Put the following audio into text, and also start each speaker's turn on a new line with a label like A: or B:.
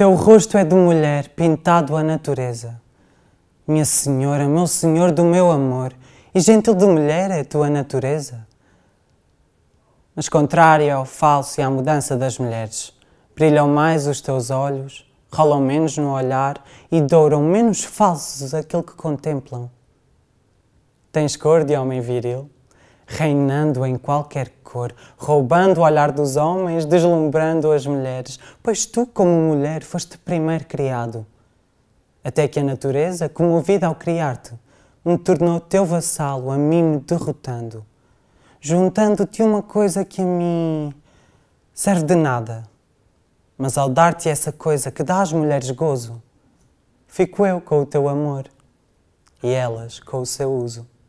A: Teu rosto
B: é de mulher, pintado à natureza. Minha senhora, meu senhor do meu amor, e gentil de mulher é tua natureza. Mas contrária ao falso e à mudança das mulheres, brilham mais os teus olhos, rolam menos no olhar e douram menos falsos aquilo que contemplam. Tens cor de homem viril? reinando em qualquer cor, roubando o olhar dos homens, deslumbrando as mulheres, pois tu, como mulher, foste primeiro criado. Até que a natureza, comovida ao criar-te, me tornou teu vassalo, a mim me derrotando, juntando-te uma coisa que a mim serve de nada. Mas ao dar-te essa coisa que dá às mulheres gozo, fico eu com o teu amor e elas com o seu
A: uso.